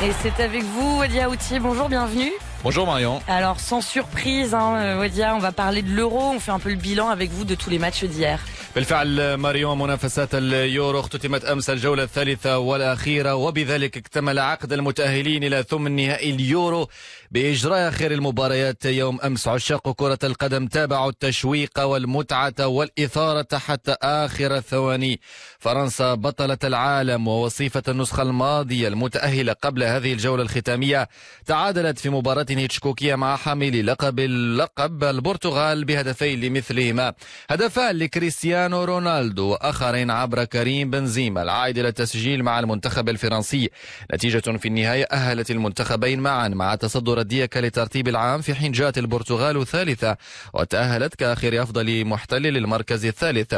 Et c'est avec vous, Elia Outier, Bonjour, bienvenue. Bonjour Marion. Alors sans surprise, hein, Wadia, euh, on va parler de l'euro, on fait un peu le bilan avec vous de tous les matchs d'hier. بالفعل ماريون منافسات اليورو اختتمت امس الجوله الثالثه والاخيره وبذلك اكتمل عقد المتاهلين الى ثمن نهائي اليورو باجراء اخر المباريات يوم امس عشاق كره القدم تابعوا التشويق والمتعه والاثاره حتى اخر الثواني فرنسا بطله العالم ووصيفه النسخه الماضيه المتاهله قبل هذه الجوله الختاميه تعادلت في مباراه نيتشكوكية مع حامل لقب اللقب البرتغال بهدفين لمثلهما هدفان لكريستيانو رونالدو وآخر عبر كريم بنزيما العائد إلى التسجيل مع المنتخب الفرنسي نتيجة في النهاية أهلت المنتخبين معا مع تصدر الديك لترتيب العام في حين جاءت البرتغال ثالثة وتأهلت كآخر أفضل محتل للمركز الثالث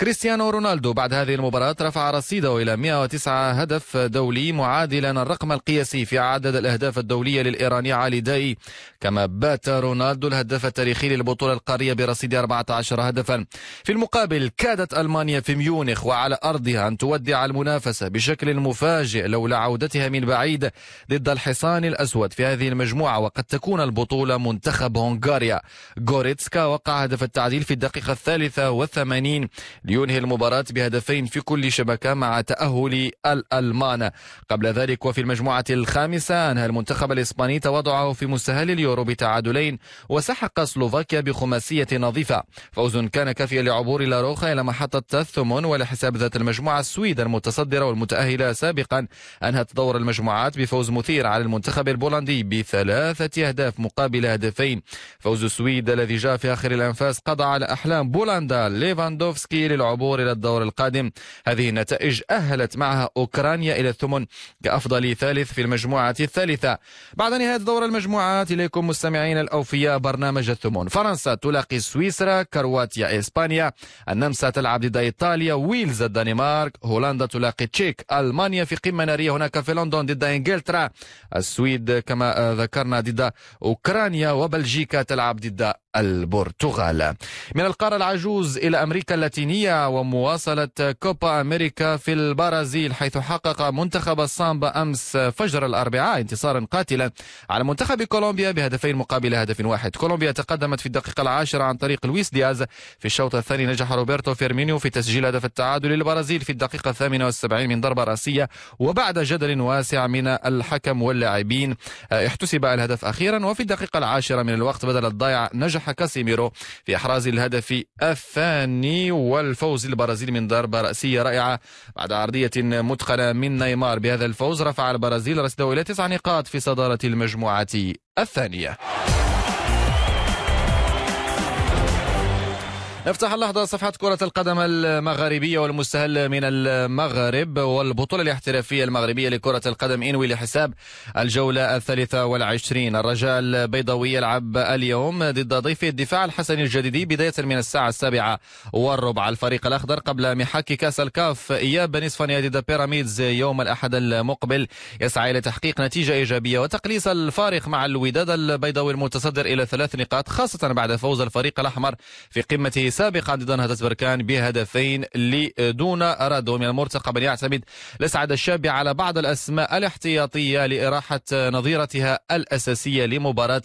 كريستيانو رونالدو بعد هذه المباراة رفع رصيده إلى 109 هدف دولي معادلا الرقم القياسي في عدد الأهداف الدولية للإيراني علي الأداء كما بات رونالدو الهداف التاريخي للبطولة القارية برصيد 14 هدفا في المقابل كادت ألمانيا في ميونخ وعلى أرضها أن تودع المنافسة بشكل مفاجئ لولا عودتها من بعيد ضد الحصان الأسود في هذه المجموعة وقد تكون البطولة منتخب هنغاريا غوريتسكا وقع هدف التعديل في الدقيقة الثالثة والثمانين لينهي المباراة بهدفين في كل شبكة مع تأهل الألمان قبل ذلك وفي المجموعة الخامسة أنهى المنتخب الإسباني تواضعه في في مستهل اليورو بتعادلين وسحق سلوفاكيا بخماسية نظيفة فوز كان كافيا لعبور لاروخا إلى محطة الثمن ولحساب ذات المجموعة السويد المتصدرة والمتأهلة سابقا أنهت دور المجموعات بفوز مثير على المنتخب البولندي بثلاثة أهداف مقابل هدفين فوز السويد الذي جاء في آخر الأنفاس قضى على أحلام بولندا ليفاندوفسكي للعبور إلى الدور القادم هذه النتائج أهلت معها أوكرانيا إلى الثمن كأفضل ثالث في المجموعة الثالثة بعد نهاية دور المجموعة المجموعات إليكم مستمعين الأوفياء برنامج الثمون فرنسا تلاقي سويسرا كرواتيا إسبانيا النمسا تلعب ضد إيطاليا ويلز الدنمارك هولندا تلاقي تشيك ألمانيا في قمة نارية هناك في لندن ضد إنجلترا السويد كما ذكرنا ضد أوكرانيا وبلجيكا تلعب ضد البرتغال من القارة العجوز إلى أمريكا اللاتينية ومواصلة كوبا أمريكا في البرازيل حيث حقق منتخب السامبا أمس فجر الأربعاء انتصارا قاتلا على منتخب بكولومبيا بهدفين مقابل هدف واحد كولومبيا تقدمت في الدقيقة العاشرة عن طريق لويس دياز في الشوط الثاني نجح روبرتو فيرمينيو في تسجيل هدف التعادل للبرازيل في الدقيقة الثامنة والسبعين من ضربة رأسية وبعد جدل واسع من الحكم واللاعبين آه، احتسب الهدف أخيرا وفي الدقيقة العاشرة من الوقت بدل الضائع نجح كاسيميرو في إحراز الهدف الثاني والفوز للبرازيل من ضربة رأسية رائعة بعد عرضية متقنة من نيمار بهذا الفوز رفع البرازيل رصده إلى تسع نقاط في صدارة المجموعة الثانية افتح اللحظة صفحة كرة القدم المغاربية والمستهل من المغرب والبطولة الاحترافية المغربية لكرة القدم إنوي لحساب الجولة الثالثة والعشرين الرجاء البيضاوي يلعب اليوم ضد ضيف الدفاع الحسني الجديدي بداية من الساعة السابعة والربع الفريق الأخضر قبل محك كأس الكاف إياب نصف نهائي ضد بيراميدز يوم الأحد المقبل يسعى إلى تحقيق نتيجة إيجابية وتقليص الفارق مع الوداد البيضاوي المتصدر إلى ثلاث نقاط خاصة بعد فوز الفريق الأحمر في قمة سابقا ضد نهضة بركان بهدفين لدون رادو من المرتقب ان يعتمد لسعد الشابي على بعض الأسماء الاحتياطية لإراحة نظيرتها الأساسية لمباراة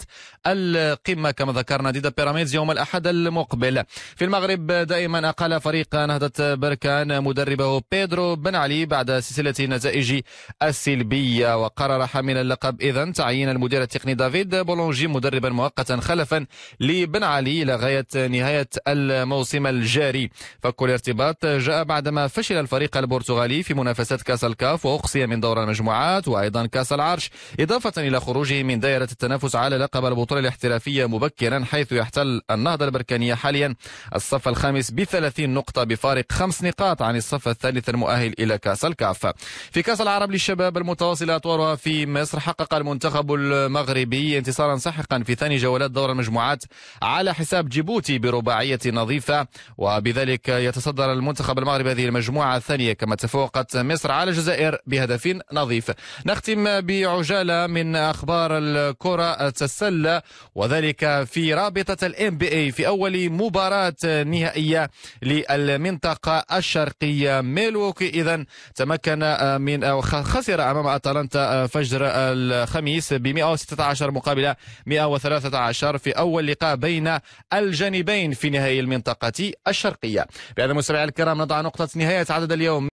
القمة كما ذكرنا ضد بيراميدز يوم الأحد المقبل في المغرب دائما اقل فريق نهضة بركان مدربه بيدرو بن علي بعد سلسلة النتائج السلبية وقرر حامل اللقب اذا تعيين المدير التقني دافيد بولونجي مدربا مؤقتا خلفا لبن علي إلى غاية نهاية ال الموسم الجاري فك الارتباط جاء بعدما فشل الفريق البرتغالي في منافسة كأس الكاف وأقصي من دور المجموعات وأيضا كأس العرش إضافة إلى خروجه من دائرة التنافس على لقب البطولة الاحترافية مبكرا حيث يحتل النهضة البركانية حاليا الصف الخامس بثلاثين نقطة بفارق خمس نقاط عن الصف الثالث المؤهل إلى كأس الكاف في كأس العرب للشباب المتواصلة أطوارها في مصر حقق المنتخب المغربي انتصارا ساحقا في ثاني جولات دور المجموعات على حساب جيبوتي برباعية نظر نظيفة وبذلك يتصدر المنتخب المغربي هذه المجموعة الثانية كما تفوقت مصر على الجزائر بهدف نظيف نختم بعجالة من أخبار الكرة السلة وذلك في رابطة الام بي اي في أول مباراة نهائية للمنطقة الشرقية ميلوكي إذا تمكن من أو خسر أمام أتلانتا فجر الخميس ب 116 مقابل 113 في أول لقاء بين الجانبين في نهائي المنطقة المنطقة الشرقية بهذا مستمعي الكرام نضع نقطة نهاية عدد اليوم